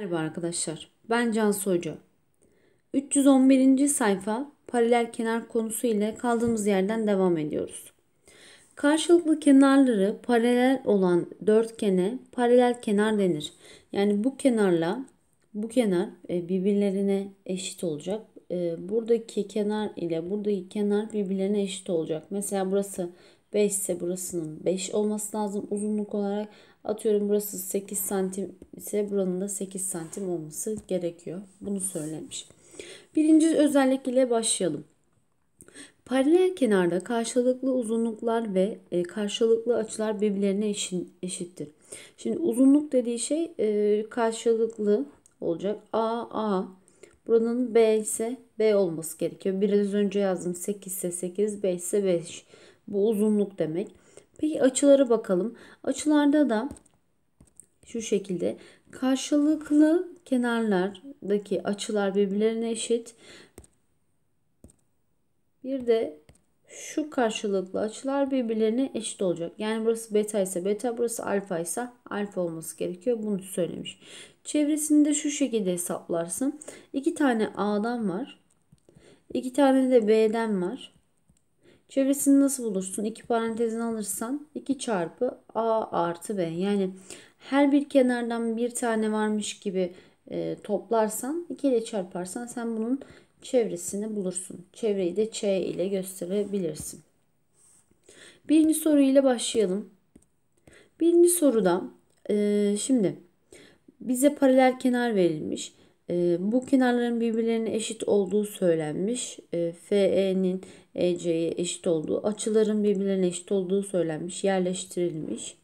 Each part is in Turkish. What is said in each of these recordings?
Merhaba arkadaşlar. Ben Can Hoca. 311. sayfa paralel kenar konusu ile kaldığımız yerden devam ediyoruz. Karşılıklı kenarları paralel olan dörtgene paralel kenar denir. Yani bu kenarla bu kenar e, birbirlerine eşit olacak. E, buradaki kenar ile buradaki kenar birbirlerine eşit olacak. Mesela burası 5 ise burasının 5 olması lazım uzunluk olarak Atıyorum burası 8 santim ise buranın da 8 santim olması gerekiyor. Bunu söylemiş. Birinci özellik ile başlayalım. Paralel kenarda karşılıklı uzunluklar ve e, karşılıklı açılar birbirlerine eşittir. Şimdi uzunluk dediği şey e, karşılıklı olacak. A, A. Buranın B ise B olması gerekiyor. Biraz önce yazdım 8 ise 8, 5 ise 5. Bu uzunluk demek. Peki açılara bakalım. Açılarda da şu şekilde karşılıklı kenarlardaki açılar birbirlerine eşit. Bir de şu karşılıklı açılar birbirlerine eşit olacak. Yani burası beta ise beta, burası alfa ise alfa olması gerekiyor. Bunu söylemiş. Çevresini de şu şekilde hesaplarsın. İki tane A'dan var. İki tane de B'den var. Çevresini nasıl bulursun? İki parantezin alırsan 2 çarpı a artı b. Yani her bir kenardan bir tane varmış gibi e, toplarsan 2 ile çarparsan sen bunun çevresini bulursun. Çevreyi de ç ile gösterebilirsin. Birinci soru ile başlayalım. Birinci soruda e, şimdi bize paralel kenar verilmiş. E, bu kenarların birbirlerine eşit olduğu söylenmiş. E, FE'nin EC'ye eşit olduğu, açıların birbirlerine eşit olduğu söylenmiş, yerleştirilmiş.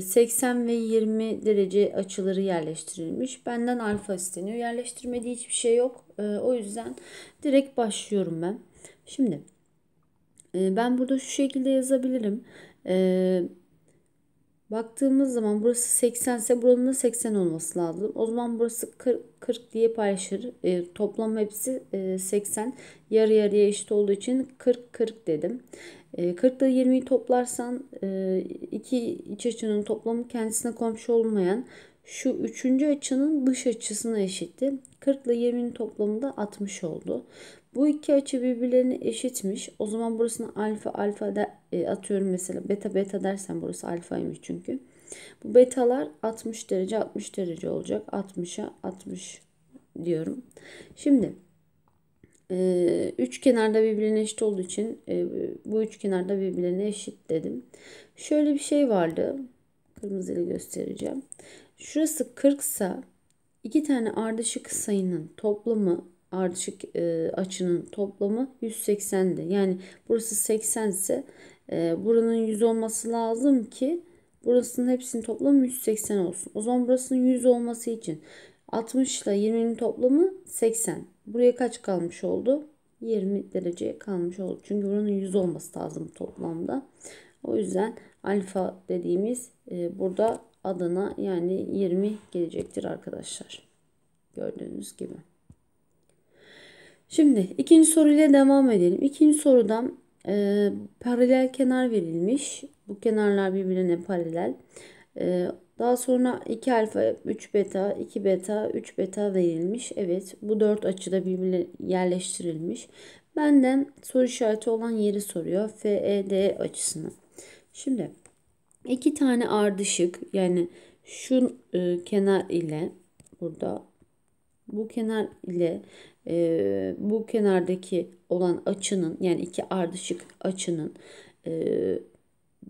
80 e, ve 20 derece açıları yerleştirilmiş. Benden alfa isteniyor. Yerleştirmediği hiçbir şey yok. E, o yüzden direkt başlıyorum ben. Şimdi e, ben burada şu şekilde yazabilirim. Baktığımız zaman burası 80 ise buranın da 80 olması lazım. O zaman burası 40, 40 diye paylaşır. E, toplam hepsi e, 80. Yarı yarıya eşit olduğu için 40 40 dedim. E, 40 ile 20'yi toplarsan e, iki iç açının toplamı kendisine komşu olmayan şu üçüncü açının dış açısına eşitti. 40 ile 20'nin toplamı da 60 oldu. Bu iki açı birbirlerini eşitmiş. O zaman burasını alfa alfa da, e, atıyorum mesela beta beta dersen burası alfaymış çünkü. Bu betalar 60 derece 60 derece olacak. 60'a 60 diyorum. Şimdi e, üç kenarda birbirine eşit olduğu için e, bu üç kenarda birbirine eşit dedim. Şöyle bir şey vardı. Kırmızıyla göstereceğim. Şurası 40 ise iki tane ardışık sayının toplamı ardışık e, açının toplamı 180'di. Yani burası 80 ise e, buranın 100 olması lazım ki burasının hepsinin toplamı 180 olsun. O zaman burasının 100 olması için 60 ile 20'nin toplamı 80. Buraya kaç kalmış oldu? 20 derece kalmış oldu. Çünkü buranın 100 olması lazım toplamda. O yüzden alfa dediğimiz e, burada adına yani 20 gelecektir arkadaşlar. Gördüğünüz gibi. Şimdi ikinci soruyla devam edelim. İkinci sorudan e, paralel kenar verilmiş. Bu kenarlar birbirine paralel. E, daha sonra 2 alfa, 3 beta, 2 beta, 3 beta verilmiş. Evet bu 4 açıda birbirine yerleştirilmiş. Benden soru işareti olan yeri soruyor. FED açısını. Şimdi iki tane ardışık yani şu e, kenar ile burada bu kenar ile e, bu kenardaki olan açının yani iki ardışık açının e,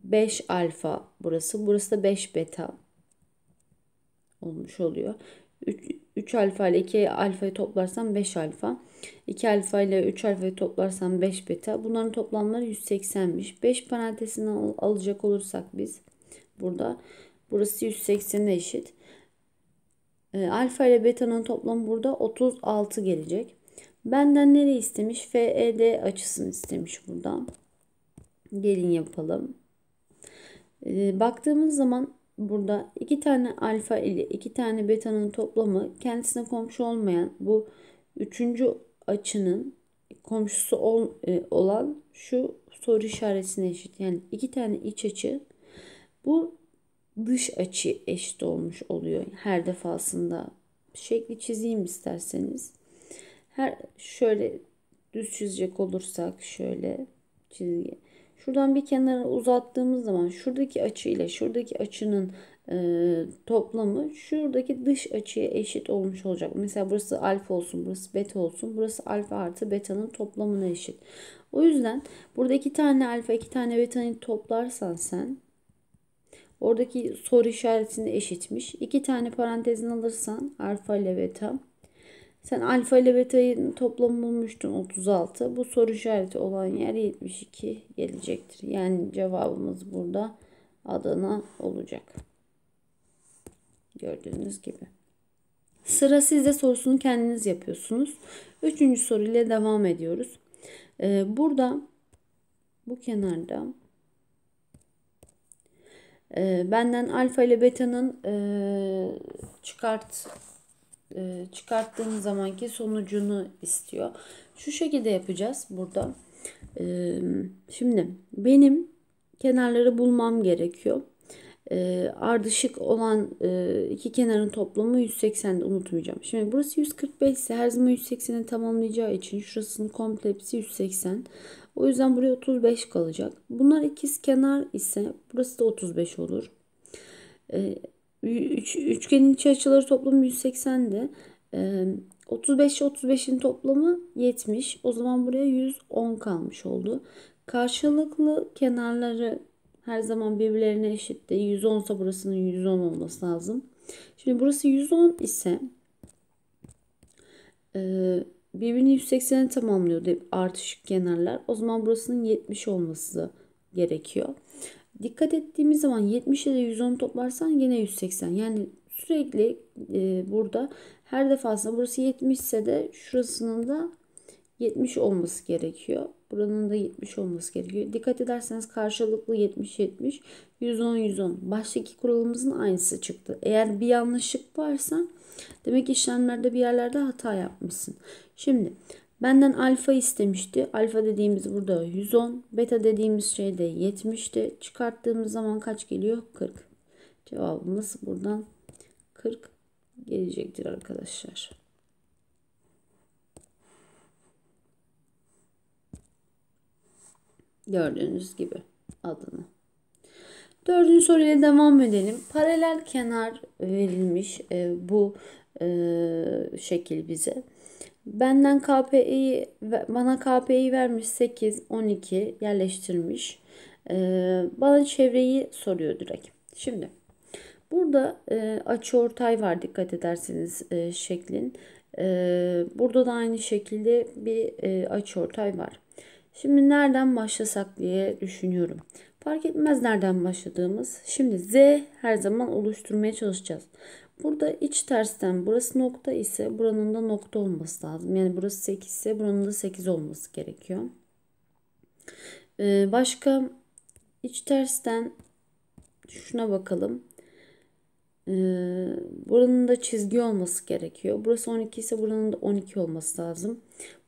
5 alfa burası. Burası da 5 beta olmuş oluyor. 3, 3 alfa ile 2 alfayı toplarsam 5 alfa. 2 alfa ile 3 alfayı toplarsam 5 beta. Bunların toplamları 180'miş. 5 parantezini al, alacak olursak biz burada burası 180'e eşit. E, alfa ile beta'nın toplamı burada 36 gelecek. Benden nereye istemiş? FED açısını istemiş burada. Gelin yapalım. E, baktığımız zaman burada iki tane alfa ile iki tane beta'nın toplamı kendisine komşu olmayan bu üçüncü açının komşusu ol, e, olan şu soru işaretine eşit. Yani iki tane iç açı. Bu dış açı eşit olmuş oluyor her defasında. Şekli çizeyim isterseniz. Her şöyle düz çizecek olursak şöyle çizgi. Şuradan bir kenara uzattığımız zaman şuradaki açı ile şuradaki açının e, toplamı şuradaki dış açıya eşit olmuş olacak. Mesela burası alfa olsun, burası beta olsun. Burası alfa artı beta'nın toplamına eşit. O yüzden burada iki tane alfa, iki tane beta'yı toplarsan sen Oradaki soru işaretini eşitmiş. İki tane parantezin alırsan alfa ile beta. Sen alfa ile beta'yı toplam bulmuştun 36. Bu soru işareti olan yer 72 gelecektir. Yani cevabımız burada Adana olacak. Gördüğünüz gibi. Sıra sizde sorusunu kendiniz yapıyorsunuz. Üçüncü soruyla devam ediyoruz. Ee, burada bu kenarda e, benden alfa ile beta'nın e, çıkart e, çıkarttığım zamanki sonucunu istiyor. Şu şekilde yapacağız burada. E, şimdi benim kenarları bulmam gerekiyor. E, ardışık olan e, iki kenarın toplamı 180'de unutmayacağım. Şimdi burası 145 ise her zaman 180'i tamamlayacağı için şurasının komple hepsi 180. O yüzden buraya 35 kalacak. Bunlar ikiz kenar ise burası da 35 olur. Ee, üç, üçgenin iç açıları toplamı 180'di. Ee, 35 35'in toplamı 70. O zaman buraya 110 kalmış oldu. Karşılıklı kenarları her zaman birbirlerine eşitti. 110 ise burasının 110 olması lazım. Şimdi burası 110 ise e, birbirini 180'e tamamlıyordu artışık kenarlar. O zaman burasının 70 olması gerekiyor. Dikkat ettiğimiz zaman 70 ile 110 toplarsan yine 180. Yani sürekli e, burada her defasında burası 70 ise de şurasının da 70 olması gerekiyor. Buranın da 70 olması gerekiyor. Dikkat ederseniz karşılıklı 70-70, 110-110. Baştaki kuralımızın aynısı çıktı. Eğer bir yanlışlık varsa demek işlemlerde bir yerlerde hata yapmışsın. Şimdi benden alfa istemişti. Alfa dediğimiz burada 110. Beta dediğimiz şey de 70'ti. Çıkarttığımız zaman kaç geliyor? 40. Cevabımız buradan 40 gelecektir arkadaşlar. Gördüğünüz gibi adını. Dördüncü soruyla devam edelim. Paralel kenar verilmiş e, bu e, şekil bize. Benden KPI'yi bana KPI vermiş 8 12 yerleştirmiş. Ee, bana çevreyi soruyor direkt. Şimdi burada e, açı ortay var dikkat ederseniz e, şeklin. E, burada da aynı şekilde bir e, açı ortay var. Şimdi nereden başlasak diye düşünüyorum. Fark etmez nereden başladığımız. Şimdi Z her zaman oluşturmaya çalışacağız. Burada iç tersten burası nokta ise buranın da nokta olması lazım. Yani burası 8 ise buranın da 8 olması gerekiyor. Ee, başka iç tersten şuna bakalım. Ee, buranın da çizgi olması gerekiyor. Burası 12 ise buranın da 12 olması lazım.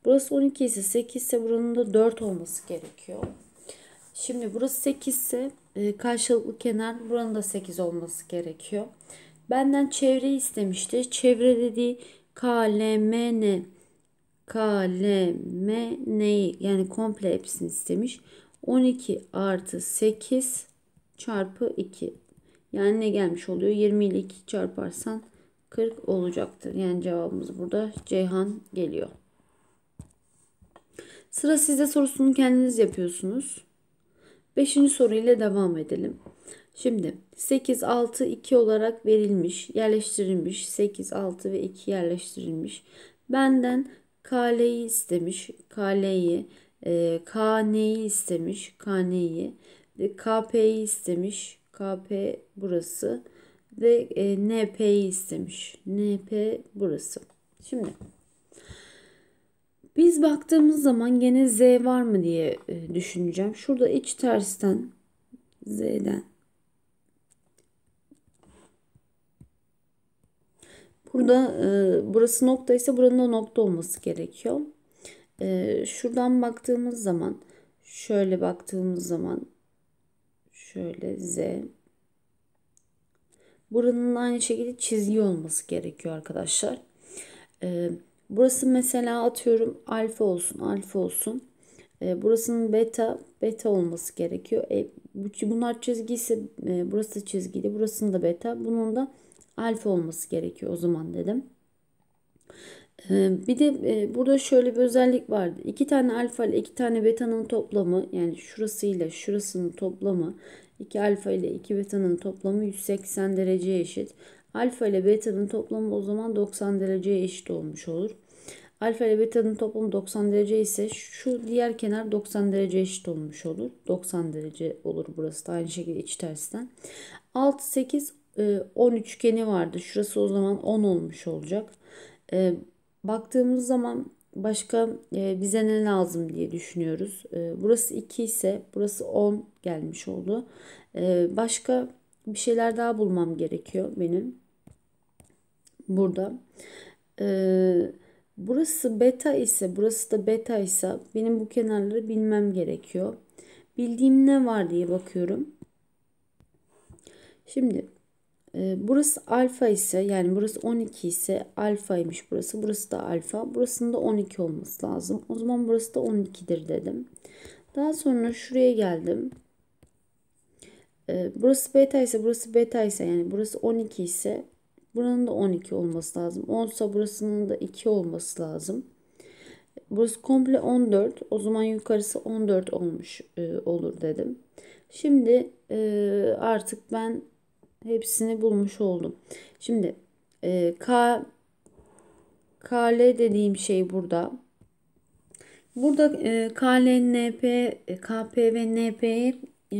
Burası 12 ise 8 ise buranın da 4 olması gerekiyor. Şimdi burası 8 ise e, karşılıklı kenar buranın da 8 olması gerekiyor. Benden çevre istemişti. Çevre dediği KLMN KLMN'yi yani komple hepsini istemiş. 12 artı 8 çarpı 2. Yani ne gelmiş oluyor? 20 ile 2 çarparsan 40 olacaktır. Yani cevabımız burada Ceyhan geliyor. Sıra sizde sorusunu kendiniz yapıyorsunuz. Beşinci soruyla devam edelim. Şimdi 8, 6, 2 olarak verilmiş, yerleştirilmiş. 8, 6 ve 2 yerleştirilmiş. Benden KL'yi istemiş. KL'yi, e, KN'yi istemiş. KN'yi, e, KP'yi istemiş. KP burası ve e, NP'yi istemiş. NP burası. Şimdi biz baktığımız zaman gene Z var mı diye e, düşüneceğim. Şurada iç tersten Z'den Burada e, burası nokta ise buranın da nokta olması gerekiyor. E, şuradan baktığımız zaman şöyle baktığımız zaman şöyle Z buranın aynı şekilde çizgi olması gerekiyor arkadaşlar. E, burası mesela atıyorum alfa olsun alfa olsun. E, burasının beta beta olması gerekiyor. E, bunlar çizgi ise e, burası çizgiydi. Burasının da beta. Bunun da alfa olması gerekiyor o zaman dedim. Ee, bir de e, burada şöyle bir özellik vardı. İki tane alfa ile iki tane beta'nın toplamı yani şurasıyla şurasının toplamı iki alfa ile iki beta'nın toplamı 180 dereceye eşit. Alfa ile beta'nın toplamı o zaman 90 dereceye eşit olmuş olur. Alfa ile beta'nın toplamı 90 derece ise şu diğer kenar 90 derece eşit olmuş olur. 90 derece olur burası da aynı şekilde iç tersten. 6, 8, 10 e, üçgeni vardı. Şurası o zaman 10 olmuş olacak. E, baktığımız zaman başka e, bize ne lazım diye düşünüyoruz. Burası 2 ise burası 10 gelmiş oldu. Başka bir şeyler daha bulmam gerekiyor benim. Burada. Burası beta ise burası da beta ise benim bu kenarları bilmem gerekiyor. Bildiğim ne var diye bakıyorum. Şimdi ee, burası alfa ise yani burası 12 ise alfaymış burası. Burası da alfa. burasında da 12 olması lazım. O zaman burası da 12'dir dedim. Daha sonra şuraya geldim. Ee, burası beta ise burası beta ise yani burası 12 ise buranın da 12 olması lazım. 10 ise burasının da 2 olması lazım. Burası komple 14. O zaman yukarısı 14 olmuş e, olur dedim. Şimdi e, artık ben hepsini bulmuş oldum. Şimdi e, K KL dediğim şey burada. Burada e, KL, NP, e, KP ve NP'yi e,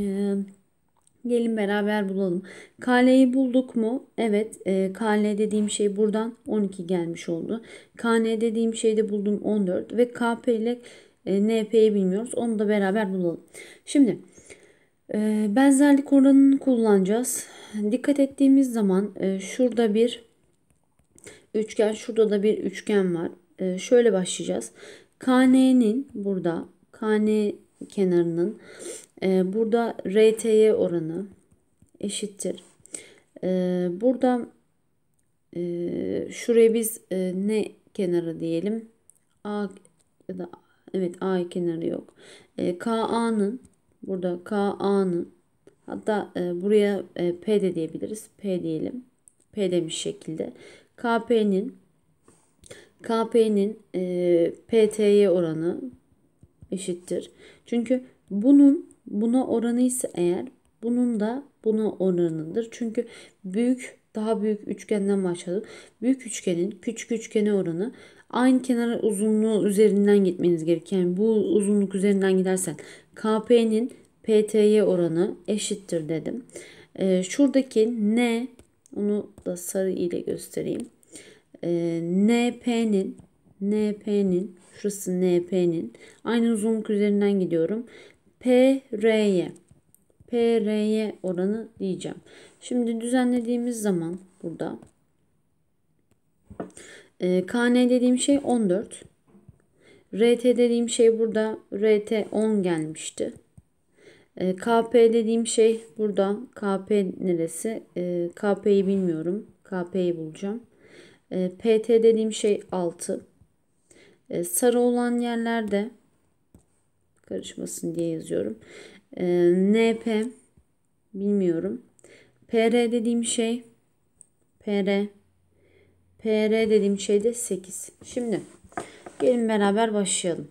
gelin beraber bulalım. KL'yi bulduk mu? Evet. E, KL dediğim şey buradan 12 gelmiş oldu. KN dediğim şeyde buldum 14 ve KP ile e, NP'yi bilmiyoruz. Onu da beraber bulalım. Şimdi ee, benzerlik oranını kullanacağız. Dikkat ettiğimiz zaman e, şurada bir üçgen, şurada da bir üçgen var. Ee, şöyle başlayacağız. KN'nin burada KN kenarının e, burada RT'ye oranı eşittir. Ee, burada e, şuraya biz ne kenarı diyelim? A ya da evet A kenarı yok. KA'nın Burada K A'nın hatta e, buraya e, P de diyebiliriz. P diyelim. P demiş şekilde. KP'nin KP'nin e, PT'ye oranı eşittir. Çünkü bunun buna oranı ise eğer bunun da buna oranındır Çünkü büyük daha büyük üçgenden başladım. Büyük üçgenin küçük üçgene oranı aynı kenara uzunluğu üzerinden gitmeniz gerekiyor. Yani bu uzunluk üzerinden gidersen KP'nin PTY oranı eşittir dedim. E, şuradaki N onu da sarı ile göstereyim. E, ee, NP'nin NP'nin şurası NP'nin aynı uzunluk üzerinden gidiyorum. PR'ye PR'ye oranı diyeceğim. Şimdi düzenlediğimiz zaman burada e, KN dediğim şey 14. RT dediğim şey burada RT 10 gelmişti. E, KP dediğim şey burada. KP neresi? E, KP'yi bilmiyorum. KP'yi bulacağım. E, PT dediğim şey 6. E, sarı olan yerlerde karışmasın diye yazıyorum. E, NP bilmiyorum. PR dediğim şey PR PR dediğim şey de 8. Şimdi Gelin beraber başlayalım.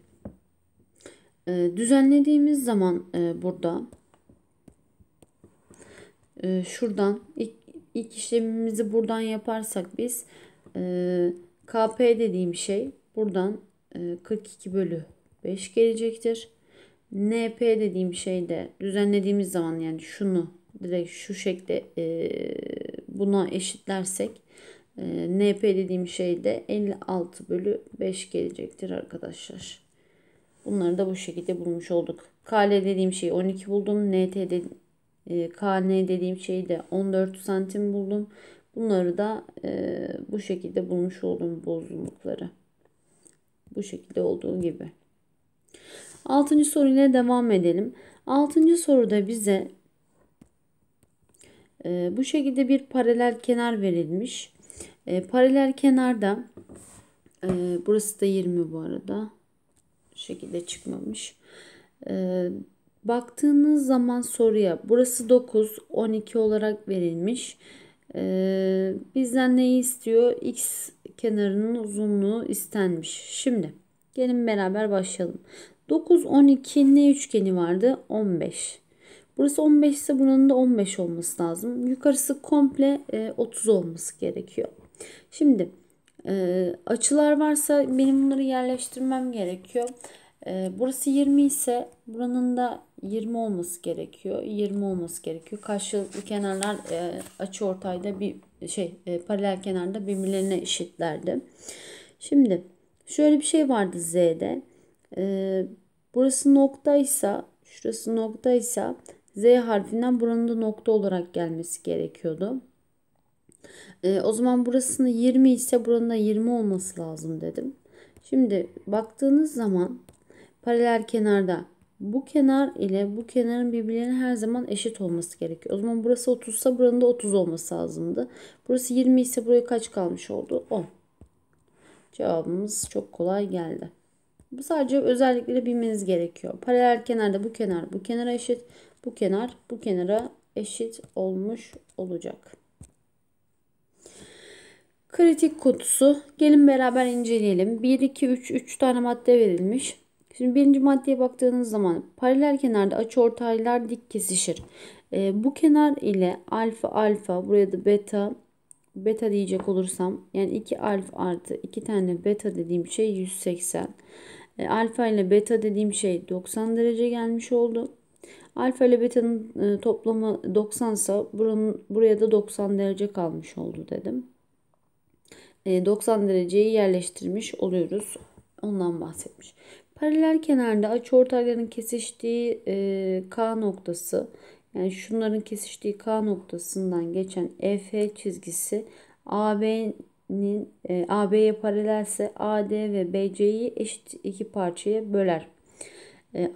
Ee, düzenlediğimiz zaman e, burada e, şuradan ilk, ilk işlemimizi buradan yaparsak biz e, KP dediğim şey buradan 42 bölü 5 gelecektir. NP dediğim şey de düzenlediğimiz zaman yani şunu direkt şu şekilde buna eşitlersek ee, NP dediğim şeyde 56 bölü 5 gelecektir arkadaşlar. Bunları da bu şekilde bulmuş olduk. KL dediğim şeyi 12 buldum. NT de, e, KN dediğim şeyi de 14 santim buldum. Bunları da e, bu şekilde bulmuş olduğum bozulmukları. Bu şekilde olduğu gibi. Altıncı soruyla devam edelim. Altıncı soruda bize e, bu şekilde bir paralel kenar verilmiş. E, paralel kenarda e, burası da 20 bu arada. Şu şekilde çıkmamış. E, baktığınız zaman soruya burası 9 12 olarak verilmiş. E, bizden ne istiyor? X kenarının uzunluğu istenmiş. Şimdi gelin beraber başlayalım. 9 12 ne üçgeni vardı? 15. Burası 15 ise bunun da 15 olması lazım. Yukarısı komple 30 e, olması gerekiyor. Şimdi e, açılar varsa benim bunları yerleştirmem gerekiyor. E, burası 20 ise buranın da 20 olması gerekiyor. 20 olması gerekiyor. Karşılıklı kenarlar e, açı ortayda bir şey e, paralel kenarda birbirlerine eşitlerdi. Şimdi şöyle bir şey vardı Z'de. E, burası noktaysa şurası noktaysa Z harfinden buranın da nokta olarak gelmesi gerekiyordu. E, o zaman burasını 20 ise buranın da 20 olması lazım dedim. Şimdi baktığınız zaman paralel kenarda bu kenar ile bu kenarın birbirlerine her zaman eşit olması gerekiyor. O zaman burası 30 ise buranın da 30 olması lazımdı. Burası 20 ise buraya kaç kalmış oldu? 10. Cevabımız çok kolay geldi. Bu sadece özellikleri bilmeniz gerekiyor. Paralel kenarda bu kenar bu kenara eşit, bu kenar bu kenara eşit olmuş olacak. Kritik kutusu. Gelin beraber inceleyelim. 1, 2, 3, 3 tane madde verilmiş. Şimdi birinci maddeye baktığınız zaman paralel kenarda açı ortaylar dik kesişir. E, bu kenar ile alfa alfa buraya da beta beta diyecek olursam yani 2 alfa artı 2 tane beta dediğim şey 180. E, ee, alfa ile beta dediğim şey 90 derece gelmiş oldu. Alfa ile beta'nın e, toplamı 90 ise buranın buraya da 90 derece kalmış oldu dedim. 90 e, dereceyi yerleştirmiş oluyoruz. Ondan bahsetmiş. Paralel kenarda açıortayların kesiştiği e, K noktası yani şunların kesiştiği K noktasından geçen EF çizgisi AB'nin e, AB'ye paralelse AD ve BC'yi eşit iki parçaya böler. E,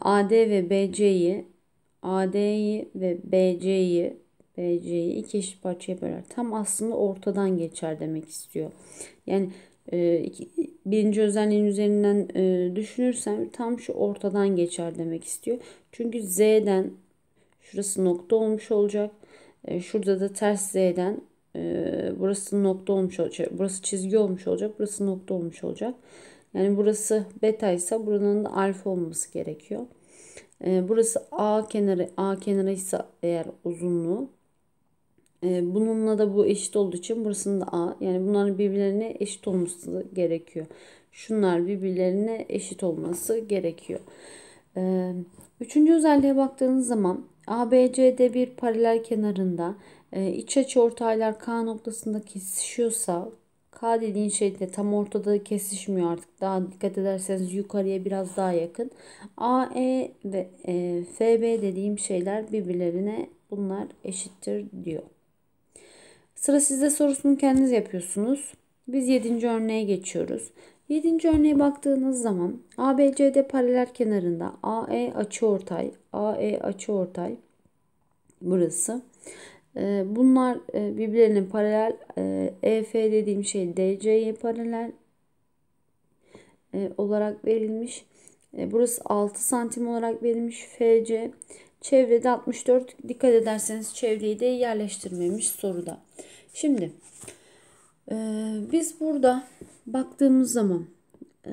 AD ve BC'yi AD'yi ve BC'yi BC'yi iki eşit parçaya böler. Tam aslında ortadan geçer demek istiyor. Yani e, iki, birinci özelliğin üzerinden e, düşünürsem tam şu ortadan geçer demek istiyor. Çünkü Z'den şurası nokta olmuş olacak. E, şurada da ters Z'den e, burası nokta olmuş olacak. Şey, burası çizgi olmuş olacak. Burası nokta olmuş olacak. Yani burası beta ise buranın da alfa olması gerekiyor. E, burası A kenarı A kenarı ise eğer uzunluğu ee, bununla da bu eşit olduğu için burasında da A. Yani bunların birbirlerine eşit olması gerekiyor. Şunlar birbirlerine eşit olması gerekiyor. Ee, üçüncü özelliğe baktığınız zaman ABCD bir paralel kenarında e, iç açı ortaylar K noktasında kesişiyorsa K dediğin şey de tam ortada kesişmiyor artık. Daha dikkat ederseniz yukarıya biraz daha yakın. AE ve e, FB dediğim şeyler birbirlerine bunlar eşittir diyor. Sıra sizde sorusunu kendiniz yapıyorsunuz. Biz 7. örneğe geçiyoruz. 7. örneğe baktığınız zaman ABCD paralel kenarında AE açıortay, AE açıortay burası. Ee, bunlar e, birbirlerine paralel EF e, dediğim şey DC'ye paralel e, olarak verilmiş. Burası 6 santim olarak verilmiş FC. Çevrede 64 dikkat ederseniz çevreyi de yerleştirmemiş soruda. Şimdi e, biz burada baktığımız zaman e,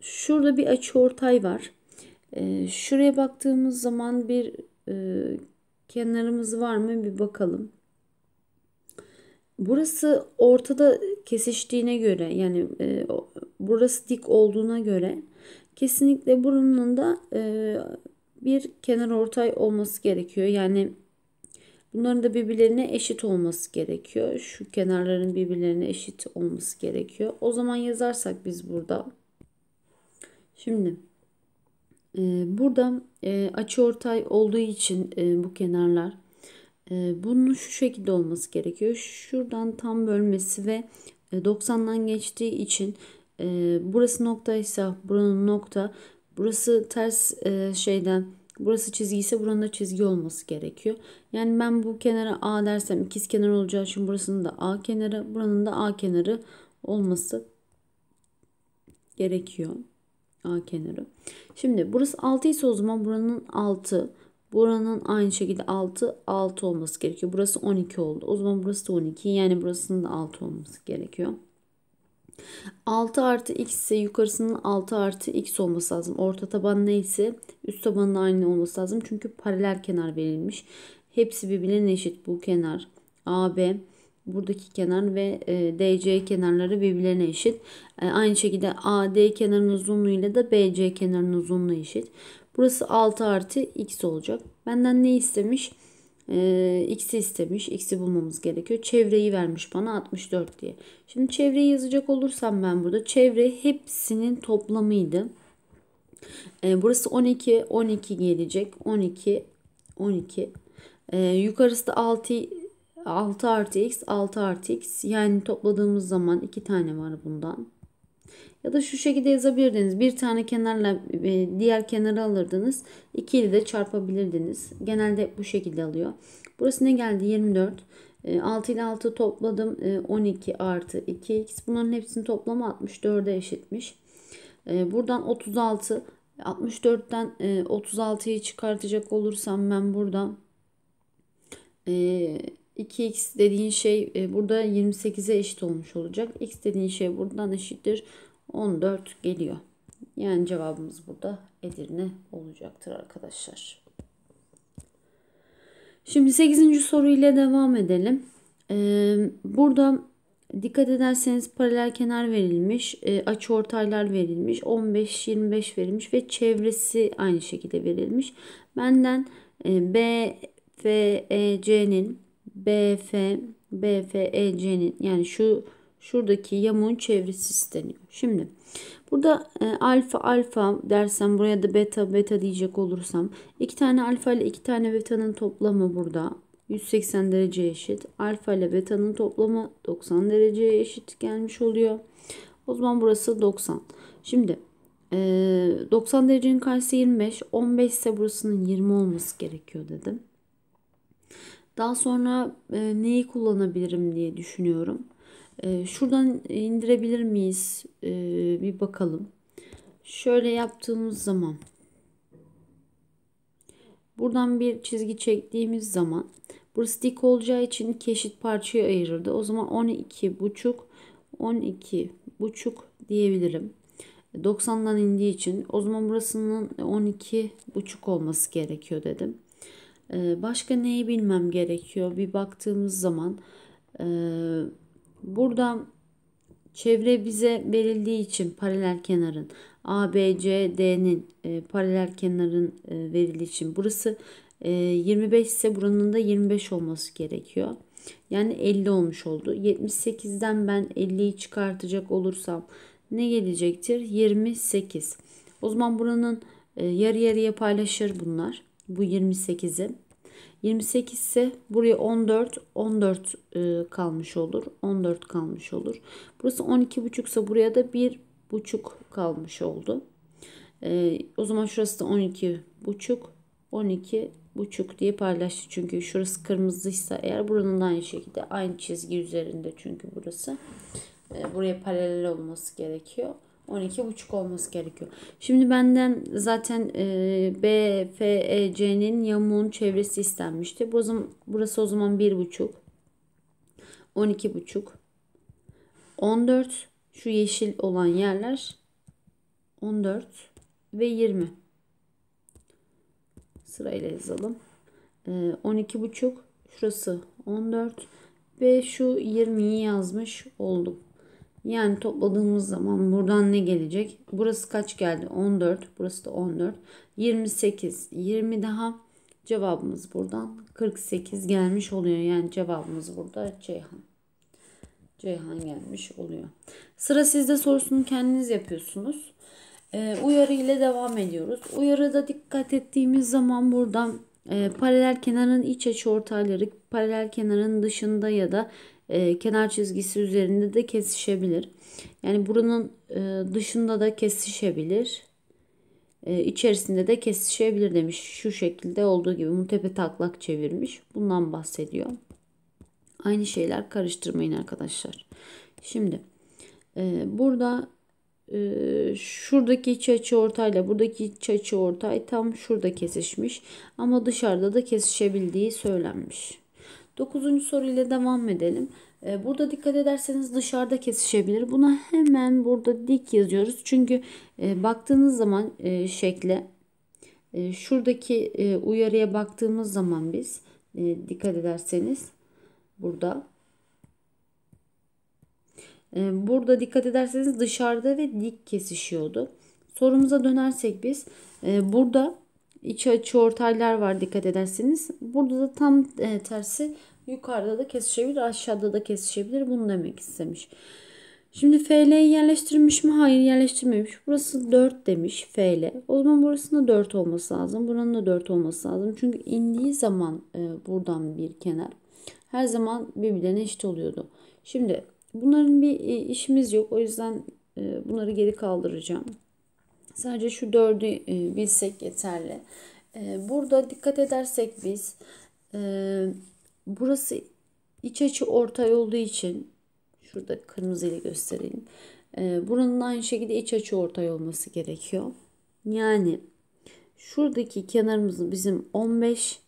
şurada bir açı ortay var. E, şuraya baktığımız zaman bir e, kenarımız var mı bir bakalım. Burası ortada kesiştiğine göre yani e, burası dik olduğuna göre kesinlikle buranın da e, bir kenar ortay olması gerekiyor. Yani Bunların da birbirlerine eşit olması gerekiyor. Şu kenarların birbirlerine eşit olması gerekiyor. O zaman yazarsak biz burada. Şimdi e, burada e, ortay olduğu için e, bu kenarlar e, bunun şu şekilde olması gerekiyor. Şuradan tam bölmesi ve 90'dan e, geçtiği için e, burası noktaysa buranın nokta. Burası ters e, şeyden Burası çizgi ise buranın da çizgi olması gerekiyor. Yani ben bu kenara A dersem ikiz kenar olacağı için burasının da A kenarı, buranın da A kenarı olması gerekiyor. A kenarı. Şimdi burası 6 ise o zaman buranın 6. Buranın aynı şekilde 6, 6 olması gerekiyor. Burası 12 oldu. O zaman burası da 12. Yani burasının da 6 olması gerekiyor. 6 artı x ise yukarısının 6 artı x olması lazım. Orta taban neyse üst tabanın aynı olması lazım. Çünkü paralel kenar verilmiş. Hepsi birbirine eşit. Bu kenar AB buradaki kenar ve e, DC kenarları birbirlerine eşit. E, aynı şekilde AD kenarının uzunluğu ile de BC kenarının uzunluğu eşit. Burası 6 artı x olacak. Benden ne istemiş? e, x'i istemiş. X'i bulmamız gerekiyor. Çevreyi vermiş bana 64 diye. Şimdi çevreyi yazacak olursam ben burada çevre hepsinin toplamıydı. E, burası 12. 12 gelecek. 12. 12. E, yukarısı da 6 6 artı x 6 artı x yani topladığımız zaman 2 tane var bundan. Ya da şu şekilde yazabilirdiniz. Bir tane kenarla e, diğer kenarı alırdınız. 2 de çarpabilirdiniz. Genelde bu şekilde alıyor. Burası ne geldi? 24. 6 e, ile 6 topladım. 12 e, artı 2x. Bunların hepsinin toplama 64'e eşitmiş. Buradan 36. 64'ten 36'yı çıkartacak olursam ben burada 2x dediğin şey burada 28'e eşit olmuş olacak. x dediğin şey buradan eşittir. 14 geliyor. Yani cevabımız burada Edirne olacaktır arkadaşlar. Şimdi 8. soru ile devam edelim. Ee, burada dikkat ederseniz paralel kenar verilmiş, e, açı ortaylar verilmiş, 15-25 verilmiş ve çevresi aynı şekilde verilmiş. Benden e, BFEC'nin BF BFEC'nin yani şu Şuradaki yamuğun çevresi isteniyor. Şimdi burada e, alfa alfa dersem buraya da beta beta diyecek olursam iki tane alfa ile iki tane beta'nın toplamı burada 180 dereceye eşit. Alfa ile beta'nın toplamı 90 dereceye eşit gelmiş oluyor. O zaman burası 90. Şimdi e, 90 derecenin karşısı 25. 15 ise burasının 20 olması gerekiyor dedim. Daha sonra e, neyi kullanabilirim diye düşünüyorum. Ee, şuradan indirebilir miyiz? Ee, bir bakalım. Şöyle yaptığımız zaman buradan bir çizgi çektiğimiz zaman burası dik olacağı için keşit parçayı ayırırdı. O zaman 12 buçuk 12 buçuk diyebilirim. 90'dan indiği için o zaman burasının 12 buçuk olması gerekiyor dedim. Ee, başka neyi bilmem gerekiyor? Bir baktığımız zaman Burada çevre bize verildiği için paralel kenarın A, B, e, paralel kenarın e, verildiği için burası e, 25 ise buranın da 25 olması gerekiyor. Yani 50 olmuş oldu. 78'den ben 50'yi çıkartacak olursam ne gelecektir? 28. O zaman buranın e, yarı yarıya paylaşır bunlar. Bu 28'i. 28 ise buraya 14, 14 e, kalmış olur. 14 kalmış olur. Burası 12 buçuksa buraya da bir buçuk kalmış oldu. E, o zaman şurası da 12 buçuk, 12 buçuk diye paylaştı. Çünkü şurası kırmızıysa eğer buranın aynı şekilde aynı çizgi üzerinde çünkü burası. E, buraya paralel olması gerekiyor. 12,5 olması gerekiyor. Şimdi benden zaten e, B, F, E, C'nin yamuğun çevresi istenmişti. Bu zaman, burası o zaman 1,5. 12,5. 14. Şu yeşil olan yerler 14 ve 20. Sırayla yazalım. E, 12,5. Şurası 14 ve şu 20'yi yazmış oldum. Yani topladığımız zaman buradan ne gelecek? Burası kaç geldi? 14. Burası da 14. 28. 20 daha. Cevabımız buradan 48 gelmiş oluyor. Yani cevabımız burada Ceyhan. Ceyhan gelmiş oluyor. Sıra sizde sorusunu kendiniz yapıyorsunuz. Ee, uyarı ile devam ediyoruz. Uyarıda dikkat ettiğimiz zaman buradan e, paralel kenarın iç açı ortayları paralel kenarın dışında ya da e, kenar çizgisi üzerinde de kesişebilir. Yani burunun e, dışında da kesişebilir. E, içerisinde de kesişebilir demiş. Şu şekilde olduğu gibi mutepe taklak çevirmiş. Bundan bahsediyor. Aynı şeyler karıştırmayın arkadaşlar. Şimdi e, burada ee, şuradaki iç açı ortayla buradaki iç açı ortay tam şurada kesişmiş ama dışarıda da kesişebildiği söylenmiş. Dokuzuncu soruyla devam edelim. Ee, burada dikkat ederseniz dışarıda kesişebilir. Buna hemen burada dik yazıyoruz. Çünkü e, baktığınız zaman e, şekle e, şuradaki uyarıya baktığımız zaman biz dikkat ederseniz burada burada dikkat ederseniz dışarıda ve dik kesişiyordu. Sorumuza dönersek biz burada içi açı ortaylar var dikkat ederseniz. Burada da tam e, tersi yukarıda da kesişebilir aşağıda da kesişebilir bunu demek istemiş. Şimdi FL'yi yerleştirmiş mi? Hayır yerleştirmemiş. Burası 4 demiş FL. O zaman burasında 4 olması lazım. Buranın da 4 olması lazım. Çünkü indiği zaman e, buradan bir kenar her zaman birbirine eşit oluyordu. Şimdi bunların bir e, işimiz yok. O yüzden bunları geri kaldıracağım. Sadece şu dördü e, bilsek yeterli. E, burada dikkat edersek biz e, burası iç açı ortay olduğu için şurada kırmızıyla ile gösterelim. E, buranın aynı şekilde iç açı ortay olması gerekiyor. Yani şuradaki kenarımız bizim 15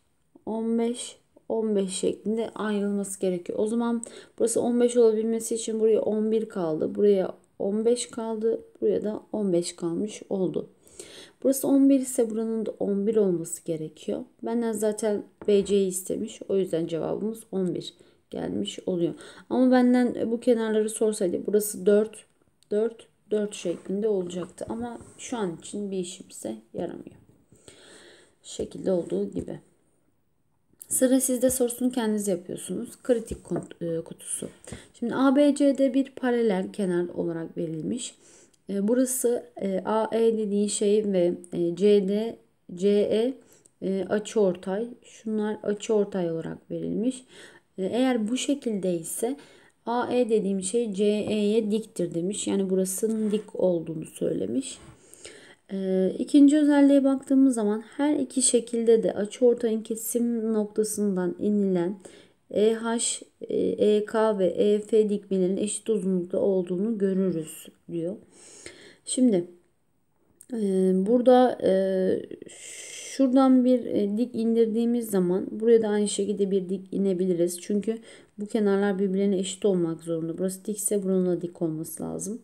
15 15 şeklinde ayrılması gerekiyor. O zaman burası 15 olabilmesi için buraya 11 kaldı. Buraya 15 kaldı. Buraya da 15 kalmış oldu. Burası 11 ise buranın da 11 olması gerekiyor. Benden zaten BC'yi istemiş. O yüzden cevabımız 11 gelmiş oluyor. Ama benden bu kenarları sorsaydı burası 4, 4, 4 şeklinde olacaktı. Ama şu an için bir işimse yaramıyor. Şekilde olduğu gibi. Sıra sizde sorusunu kendiniz yapıyorsunuz. Kritik e, kutusu. Şimdi ABC'de bir paralel kenar olarak verilmiş. E, burası e, AE dediğin şey ve CD, CE açı ortay. Şunlar açı ortay olarak verilmiş. Eğer bu şekilde ise AE dediğim şey CE'ye diktir demiş. Yani burasının dik olduğunu söylemiş. Ee, ikinci özelliğe baktığımız zaman her iki şekilde de açı açıortayın kesim noktasından inilen EH, EK ve EF dikmelerinin eşit uzunlukta olduğunu görürüz diyor. Şimdi e, burada e, şuradan bir e, dik indirdiğimiz zaman buraya da aynı şekilde bir dik inebiliriz. Çünkü bu kenarlar birbirine eşit olmak zorunda. Burası dikse buranın dik olması lazım.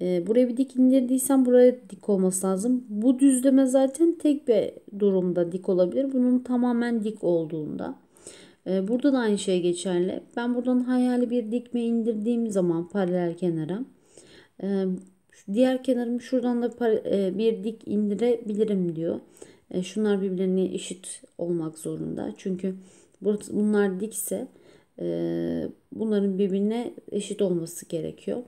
E, buraya bir dik indirdiysen buraya dik olması lazım. Bu düzleme zaten tek bir durumda dik olabilir. Bunun tamamen dik olduğunda. E, burada da aynı şey geçerli. Ben buradan hayali bir dikme indirdiğim zaman paralel kenara e, diğer kenarımı şuradan da para, e, bir dik indirebilirim diyor. E, şunlar birbirlerine eşit olmak zorunda. Çünkü bunlar dikse e, bunların birbirine eşit olması gerekiyor.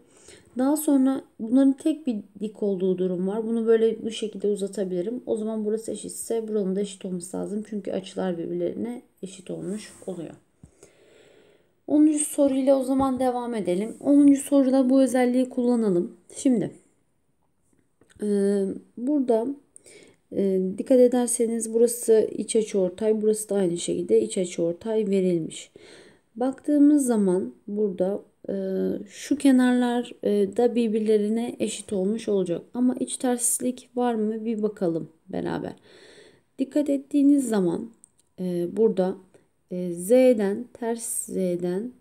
Daha sonra bunların tek bir dik olduğu durum var. Bunu böyle bu şekilde uzatabilirim. O zaman burası eşitse buranın da eşit olması lazım. Çünkü açılar birbirlerine eşit olmuş oluyor. 10. soruyla o zaman devam edelim. 10. soruda bu özelliği kullanalım. Şimdi e, burada e, dikkat ederseniz burası iç açı ortay. Burası da aynı şekilde iç açı ortay verilmiş. Baktığımız zaman burada ee, şu kenarlar e, da birbirlerine eşit olmuş olacak. Ama iç terslik var mı bir bakalım beraber. Dikkat ettiğiniz zaman e, burada e, Z'den ters Z'den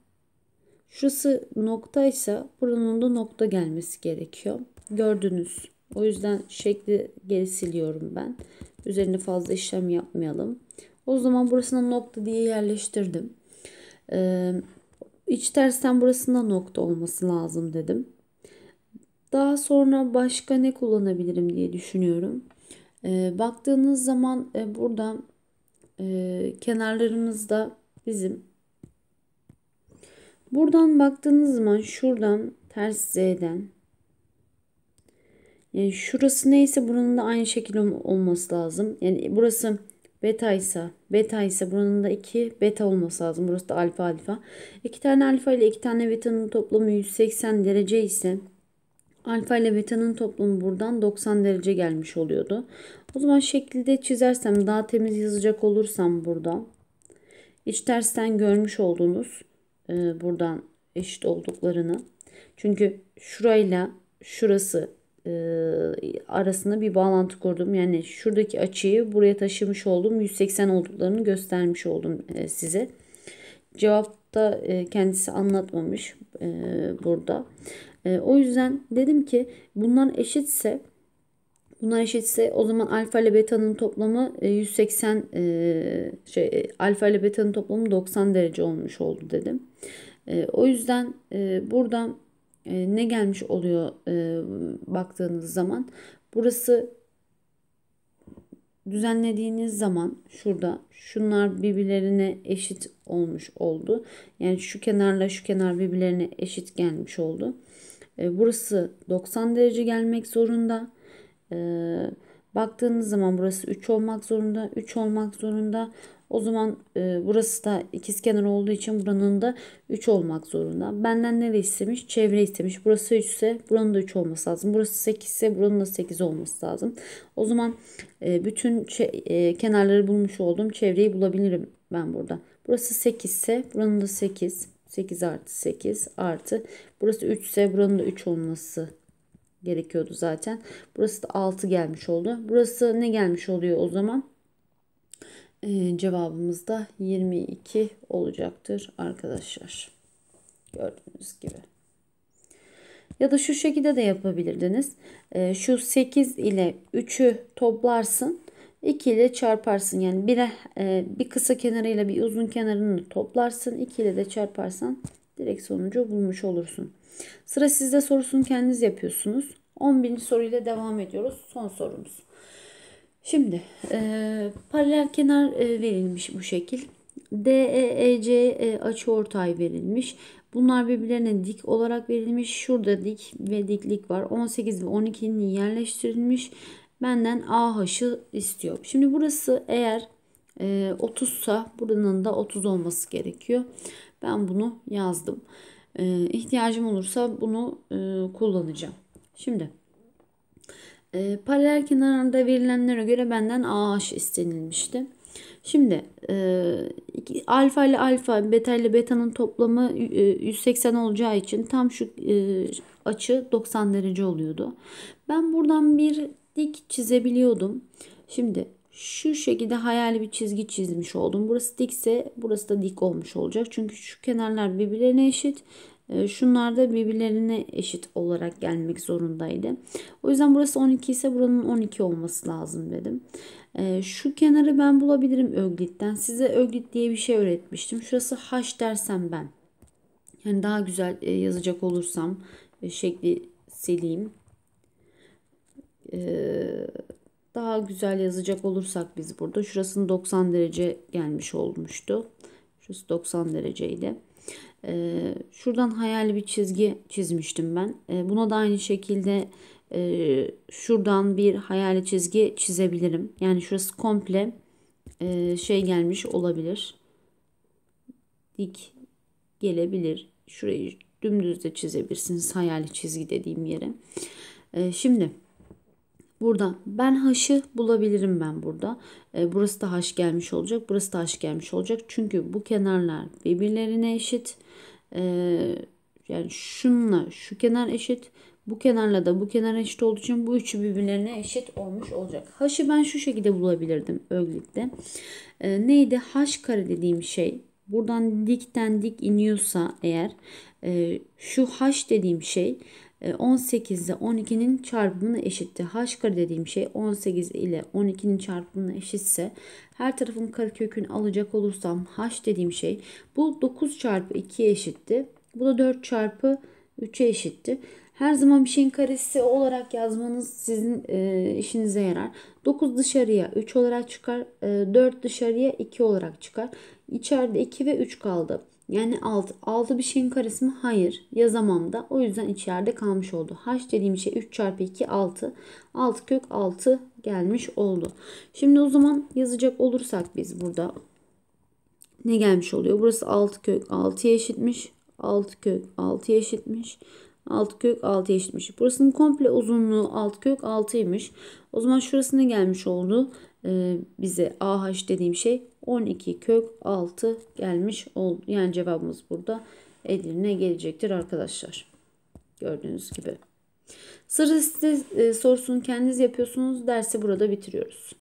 şurası noktaysa buranın da nokta gelmesi gerekiyor. Gördünüz. O yüzden şekli geri siliyorum ben. Üzerine fazla işlem yapmayalım. O zaman burasına nokta diye yerleştirdim. Ee, İç tersten burasında nokta olması lazım dedim. Daha sonra başka ne kullanabilirim diye düşünüyorum. E, baktığınız zaman e, burada e, kenarlarımızda bizim. Buradan baktığınız zaman şuradan ters Z'den yani şurası neyse buranın da aynı şekilde olması lazım. Yani burası Beta ise beta ise buranın da 2 beta olması lazım. Burası da alfa alfa. 2 tane alfa ile 2 tane beta'nın toplamı 180 derece ise alfa ile beta'nın toplamı buradan 90 derece gelmiş oluyordu. O zaman şekilde çizersem daha temiz yazacak olursam burada iç tersten görmüş olduğunuz e, buradan eşit olduklarını. Çünkü şurayla şurası e, arasında bir bağlantı kurdum. Yani şuradaki açıyı buraya taşımış oldum. 180 olduklarını göstermiş oldum e, size. Cevapta e, kendisi anlatmamış burada. O yüzden dedim ki bunlar eşitse bunlar eşitse o zaman alfa ile beta'nın toplamı 180 şey alfa ile beta'nın toplamı 90 derece olmuş oldu dedim. O yüzden buradan e, ne gelmiş oluyor e, baktığınız zaman. Burası düzenlediğiniz zaman şurada şunlar birbirlerine eşit olmuş oldu. Yani şu kenarla şu kenar birbirlerine eşit gelmiş oldu. E, burası 90 derece gelmek zorunda. E, baktığınız zaman burası 3 olmak zorunda. 3 olmak zorunda. O zaman e, burası da ikizkenar olduğu için buranın da 3 olmak zorunda. Benden ne istemiş? Çevre istemiş. Burası 3 ise buranın da 3 olması lazım. Burası 8 ise buranın da 8 olması lazım. O zaman e, bütün e, kenarları bulmuş olduğum çevreyi bulabilirim ben burada. Burası 8 ise buranın da 8. 8 artı 8 artı. Burası 3 ise buranın da 3 olması gerekiyordu zaten. Burası da 6 gelmiş oldu. Burası ne gelmiş oluyor o zaman? Ee, cevabımız da 22 olacaktır arkadaşlar. Gördüğünüz gibi. Ya da şu şekilde de yapabilirdiniz. Ee, şu 8 ile 3'ü toplarsın. 2 ile çarparsın. Yani bir e, bir kısa kenarıyla bir uzun kenarını toplarsın. 2 ile de çarparsan direkt sonucu bulmuş olursun. Sıra sizde sorusunu kendiniz yapıyorsunuz. 11. soruyla devam ediyoruz. Son sorumuz. Şimdi e, paralel kenar e, verilmiş bu şekil. DEEC e, açı ortay verilmiş. Bunlar birbirlerine dik olarak verilmiş. Şurada dik ve diklik var. 18 ve 12'nin yerleştirilmiş. Benden AH'ı istiyor. Şimdi burası eğer e, 30 sa buranın da 30 olması gerekiyor. Ben bunu yazdım. E, ihtiyacım olursa bunu e, kullanacağım. Şimdi e, paralel kenarında verilenlere göre benden AH istenilmişti. Şimdi e, alfa ile alfa, beta ile beta'nın toplamı e, 180 olacağı için tam şu e, açı 90 derece oluyordu. Ben buradan bir dik çizebiliyordum. Şimdi şu şekilde hayali bir çizgi çizmiş oldum. Burası dikse burası da dik olmuş olacak. Çünkü şu kenarlar birbirlerine eşit. Ee, şunlar da birbirlerine eşit olarak gelmek zorundaydı. O yüzden burası 12 ise buranın 12 olması lazım dedim. Ee, şu kenarı ben bulabilirim Öglit'ten. Size Öglit diye bir şey öğretmiştim. Şurası H dersem ben. Yani daha güzel e, yazacak olursam e, şekli sileyim. Ee, daha güzel yazacak olursak biz burada. Şurasının 90 derece gelmiş olmuştu. Şurası 90 dereceydi. Ee, şuradan hayali bir çizgi çizmiştim ben. Ee, buna da aynı şekilde e, şuradan bir hayali çizgi çizebilirim. Yani şurası komple e, şey gelmiş olabilir. Dik gelebilir. Şurayı dümdüz de çizebilirsiniz hayali çizgi dediğim yere. Ee, şimdi... Burada ben haşı bulabilirim ben burada. E, burası da haş gelmiş olacak. Burası da haş gelmiş olacak. Çünkü bu kenarlar birbirlerine eşit. E, yani şunla şu kenar eşit. Bu kenarla da bu kenar eşit olduğu için bu üçü birbirlerine eşit olmuş olacak. H'ı ben şu şekilde bulabilirdim örgütte. E, neydi? haş kare dediğim şey buradan dikten dik iniyorsa eğer e, şu h dediğim şey 18 e, ile 12'nin çarpımına eşitti. H kare dediğim şey 18 ile 12'nin çarpımına eşitse her tarafın karekökünü alacak olursam H dediğim şey bu 9 çarpı 2'ye eşitti. Bu da 4 çarpı 3'e eşitti. Her zaman bir şeyin karesi olarak yazmanız sizin e, işinize yarar. 9 dışarıya 3 olarak çıkar. E, 4 dışarıya 2 olarak çıkar. İçeride 2 ve 3 kaldı. Yani 6. 6 bir şeyin karesi mi? Hayır. Yazamam da. O yüzden içeride kalmış oldu. H dediğim şey 3 çarpı 2 6. 6 kök 6 gelmiş oldu. Şimdi o zaman yazacak olursak biz burada ne gelmiş oluyor? Burası 6 kök 6'ya eşitmiş. 6 kök 6'ya eşitmiş. 6 kök 6 eşitmiş. Burasının komple uzunluğu 6 kök 6'ymış. O zaman şurası ne gelmiş oldu? Ee, bize AH dediğim şey 12 kök 6 gelmiş oldu. Yani cevabımız burada Edirne gelecektir arkadaşlar. Gördüğünüz gibi. Sırrı site sorusunun kendiniz yapıyorsunuz. Dersi burada bitiriyoruz.